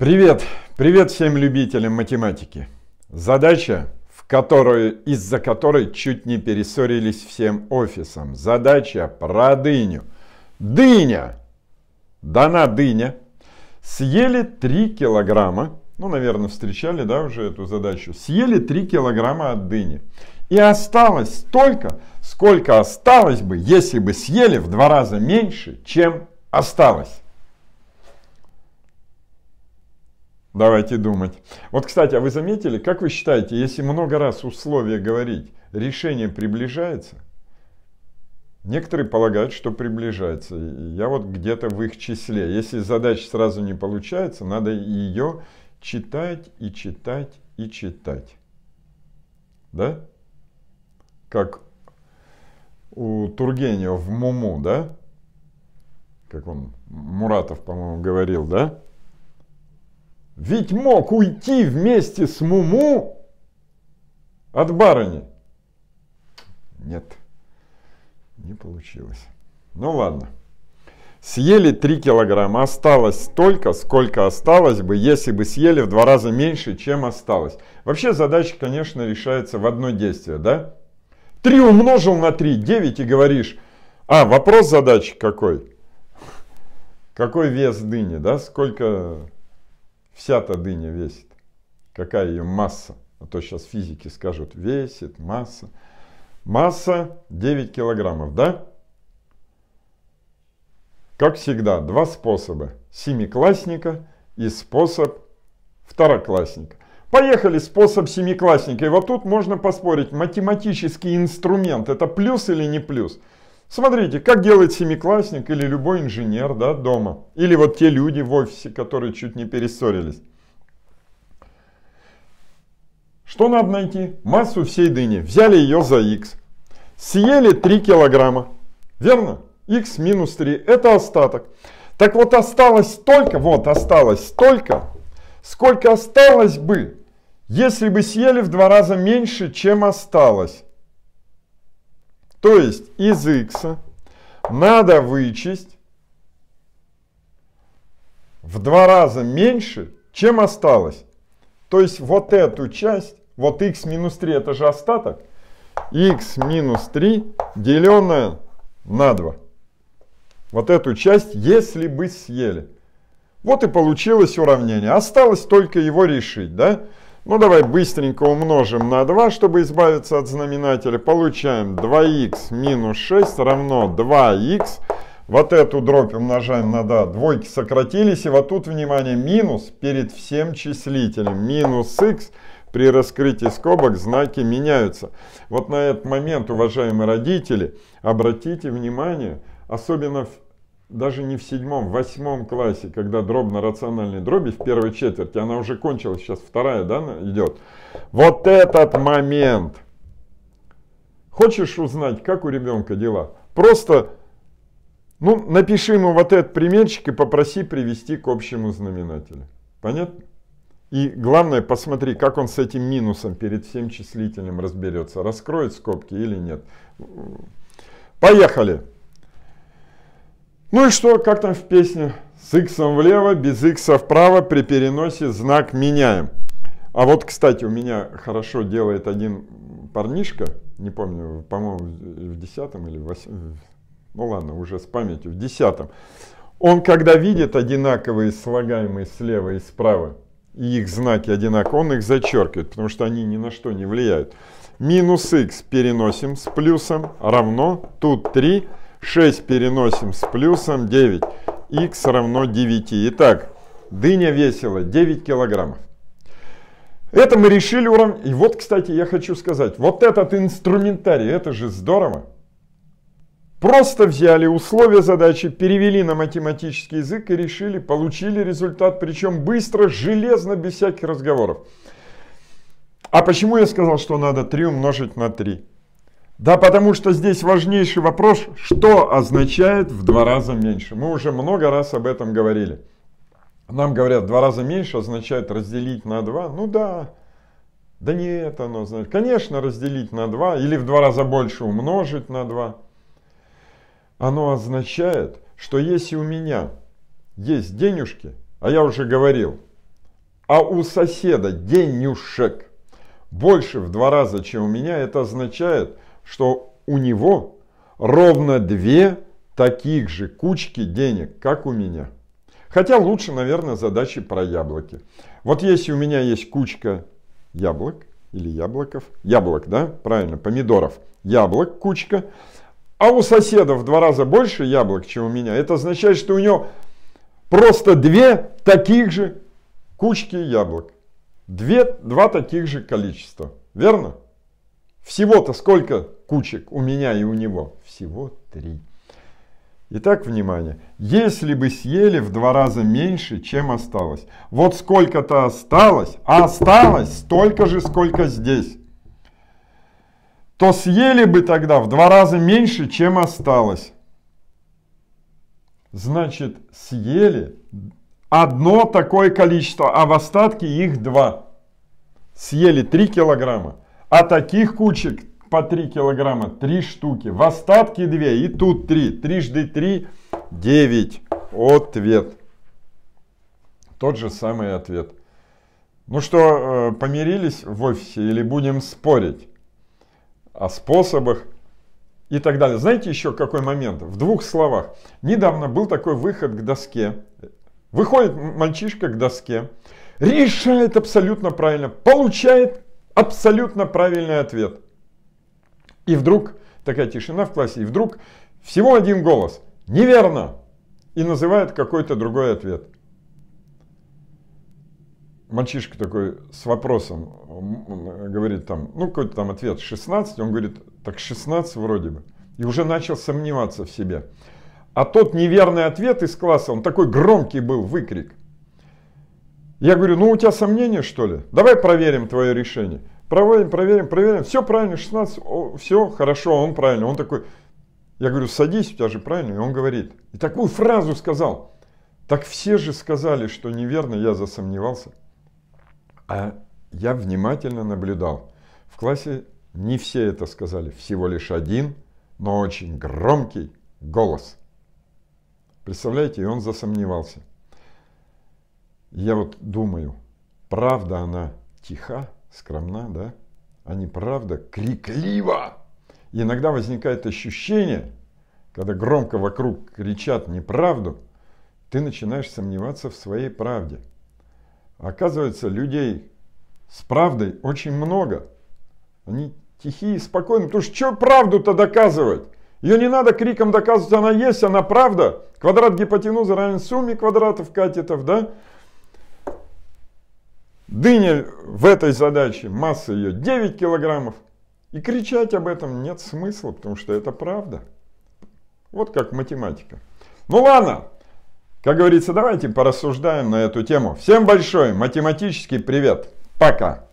Привет! Привет всем любителям математики! Задача, в которую, из-за которой чуть не перессорились всем офисом. Задача про дыню. Дыня! Дана дыня. Съели 3 килограмма, ну, наверное, встречали, да, уже эту задачу. Съели 3 килограмма от дыни. И осталось столько, сколько осталось бы, если бы съели в два раза меньше, чем осталось. Давайте думать. Вот, кстати, а вы заметили, как вы считаете, если много раз условия говорить, решение приближается? Некоторые полагают, что приближается. Я вот где-то в их числе. Если задача сразу не получается, надо ее читать и читать и читать. Да? Как у Тургенева в Муму, да? Как он, Муратов, по-моему, говорил, да? ведь мог уйти вместе с Муму от барыни. Нет, не получилось. Ну ладно. Съели 3 килограмма, осталось столько, сколько осталось бы, если бы съели в два раза меньше, чем осталось. Вообще задача, конечно, решается в одно действие, да? 3 умножил на 3, 9 и говоришь, а, вопрос задачи какой? Какой вес дыни, да? Сколько Вся-то дыня весит. Какая ее масса? А то сейчас физики скажут, весит, масса. Масса 9 килограммов, да? Как всегда, два способа. Семиклассника и способ второклассника. Поехали, способ семиклассника. И вот тут можно поспорить, математический инструмент это плюс или не плюс? Смотрите, как делает семиклассник или любой инженер да, дома. Или вот те люди в офисе, которые чуть не перессорились. Что надо найти? Массу всей дыни. Взяли ее за x. Съели 3 килограмма. Верно? x минус 3. Это остаток. Так вот осталось только, вот осталось столько, сколько осталось бы, если бы съели в два раза меньше, чем осталось. То есть из x надо вычесть в два раза меньше, чем осталось. То есть вот эту часть, вот x минус 3 это же остаток, x минус 3 деленное на 2. Вот эту часть, если бы съели. Вот и получилось уравнение. Осталось только его решить, да? Ну, давай быстренько умножим на 2, чтобы избавиться от знаменателя. Получаем 2х минус 6 равно 2х. Вот эту дробь умножаем на 2. Двойки сократились. И вот тут, внимание, минус перед всем числителем. Минус х при раскрытии скобок знаки меняются. Вот на этот момент, уважаемые родители, обратите внимание, особенно в даже не в седьмом, в восьмом классе, когда дробно рациональные дроби в первой четверти, она уже кончилась, сейчас вторая да, идет. Вот этот момент. Хочешь узнать, как у ребенка дела? Просто ну, напиши ему вот этот примерчик и попроси привести к общему знаменателю. Понятно? И главное, посмотри, как он с этим минусом перед всем числительным разберется. Раскроет скобки или нет. Поехали! Ну и что, как там в песне? С x влево, без x вправо, при переносе знак меняем. А вот, кстати, у меня хорошо делает один парнишка, не помню, по-моему, в десятом или восьмом, ну ладно, уже с памятью, в десятом. Он, когда видит одинаковые слагаемые слева и справа, и их знаки одинаковые, он их зачеркивает, потому что они ни на что не влияют. Минус x переносим с плюсом, равно, тут 3, 6 переносим с плюсом 9. x равно 9. Итак, дыня весила 9 килограммов. Это мы решили уровень. И вот, кстати, я хочу сказать, вот этот инструментарий, это же здорово. Просто взяли условия задачи, перевели на математический язык и решили, получили результат, причем быстро, железно, без всяких разговоров. А почему я сказал, что надо 3 умножить на 3? Да, потому что здесь важнейший вопрос, что означает в два раза меньше. Мы уже много раз об этом говорили. Нам говорят, два раза меньше означает разделить на два. Ну да, да не это оно значит. Конечно, разделить на два или в два раза больше умножить на два. Оно означает, что если у меня есть денежки, а я уже говорил, а у соседа денюшек больше в два раза, чем у меня, это означает, что у него ровно две таких же кучки денег, как у меня. Хотя лучше, наверное, задачи про яблоки. Вот если у меня есть кучка яблок или яблоков, яблок, да, правильно, помидоров, яблок, кучка, а у соседа в два раза больше яблок, чем у меня, это означает, что у него просто две таких же кучки яблок. Две, два таких же количества. Верно? Всего-то сколько кучек у меня и у него? Всего три. Итак, внимание, если бы съели в два раза меньше, чем осталось. Вот сколько-то осталось, а осталось столько же, сколько здесь. То съели бы тогда в два раза меньше, чем осталось. Значит, съели одно такое количество, а в остатке их два. Съели три килограмма. А таких кучек по 3 килограмма, 3 штуки. В остатке 2 и тут 3. Трижды 3, 9. Ответ. Тот же самый ответ. Ну что, э, помирились в офисе или будем спорить о способах и так далее. Знаете еще какой момент? В двух словах. Недавно был такой выход к доске. Выходит мальчишка к доске, решает абсолютно правильно, получает Абсолютно правильный ответ. И вдруг такая тишина в классе, и вдруг всего один голос. Неверно! И называет какой-то другой ответ. Мальчишка такой с вопросом говорит там, ну какой-то там ответ 16, он говорит, так 16 вроде бы. И уже начал сомневаться в себе. А тот неверный ответ из класса, он такой громкий был, выкрик. Я говорю, ну у тебя сомнения что ли? Давай проверим твое решение. Проводим, проверим, проверим. Все правильно, 16, о, все хорошо, он правильно. Он такой, я говорю, садись, у тебя же правильно. И он говорит, и такую фразу сказал. Так все же сказали, что неверно, я засомневался. А я внимательно наблюдал. В классе не все это сказали, всего лишь один, но очень громкий голос. Представляете, и он засомневался. Я вот думаю, правда она тиха, скромна, да? А неправда криклива. И иногда возникает ощущение, когда громко вокруг кричат неправду, ты начинаешь сомневаться в своей правде. Оказывается, людей с правдой очень много. Они тихие и спокойные, потому что что правду-то доказывать? Ее не надо криком доказывать, она есть, она правда. Квадрат гипотенузы равен сумме квадратов катетов, да? Дыня в этой задаче, масса ее 9 килограммов. И кричать об этом нет смысла, потому что это правда. Вот как математика. Ну ладно, как говорится, давайте порассуждаем на эту тему. Всем большой математический привет. Пока.